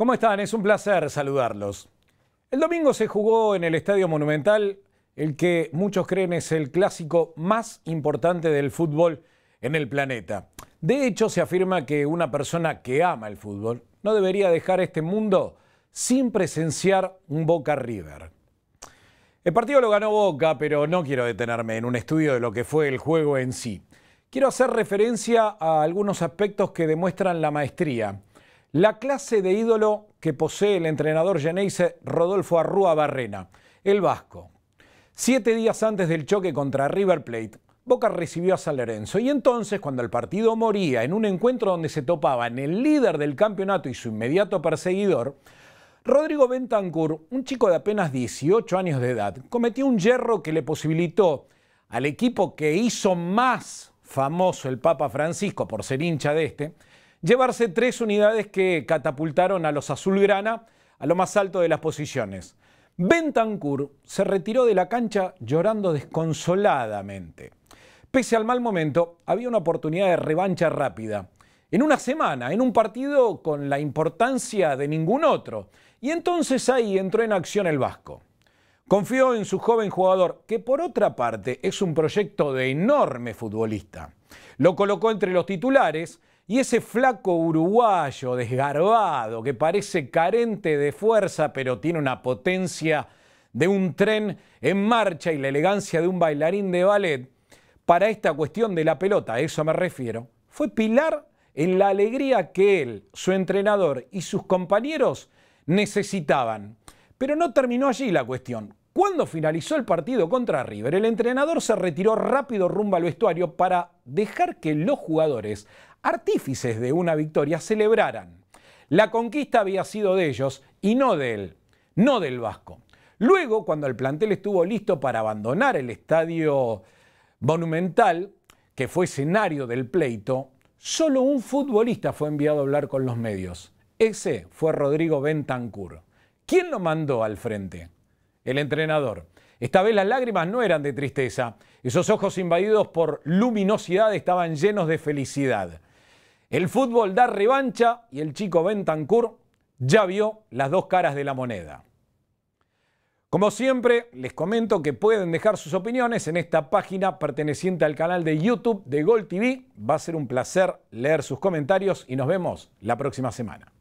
¿Cómo están? Es un placer saludarlos. El domingo se jugó en el Estadio Monumental el que muchos creen es el clásico más importante del fútbol en el planeta. De hecho, se afirma que una persona que ama el fútbol no debería dejar este mundo sin presenciar un Boca River. El partido lo ganó Boca, pero no quiero detenerme en un estudio de lo que fue el juego en sí. Quiero hacer referencia a algunos aspectos que demuestran la maestría la clase de ídolo que posee el entrenador genése Rodolfo Arrúa Barrena, el vasco. Siete días antes del choque contra River Plate, Boca recibió a San Lorenzo y entonces cuando el partido moría en un encuentro donde se topaban el líder del campeonato y su inmediato perseguidor, Rodrigo Bentancur, un chico de apenas 18 años de edad, cometió un yerro que le posibilitó al equipo que hizo más famoso el Papa Francisco por ser hincha de este, llevarse tres unidades que catapultaron a los azulgrana a lo más alto de las posiciones. Bentancur se retiró de la cancha llorando desconsoladamente. Pese al mal momento, había una oportunidad de revancha rápida. En una semana, en un partido con la importancia de ningún otro. Y entonces ahí entró en acción el Vasco. Confió en su joven jugador, que por otra parte es un proyecto de enorme futbolista. Lo colocó entre los titulares, y ese flaco uruguayo desgarbado, que parece carente de fuerza, pero tiene una potencia de un tren en marcha y la elegancia de un bailarín de ballet, para esta cuestión de la pelota, a eso me refiero, fue pilar en la alegría que él, su entrenador y sus compañeros necesitaban. Pero no terminó allí la cuestión. Cuando finalizó el partido contra River, el entrenador se retiró rápido rumbo al vestuario para dejar que los jugadores, artífices de una victoria, celebraran. La conquista había sido de ellos y no de él, no del Vasco. Luego, cuando el plantel estuvo listo para abandonar el estadio monumental, que fue escenario del pleito, solo un futbolista fue enviado a hablar con los medios. Ese fue Rodrigo Bentancur. ¿Quién lo mandó al frente? el entrenador. Esta vez las lágrimas no eran de tristeza. Esos ojos invadidos por luminosidad estaban llenos de felicidad. El fútbol da revancha y el chico Bentancur ya vio las dos caras de la moneda. Como siempre, les comento que pueden dejar sus opiniones en esta página perteneciente al canal de YouTube de Gol TV. Va a ser un placer leer sus comentarios y nos vemos la próxima semana.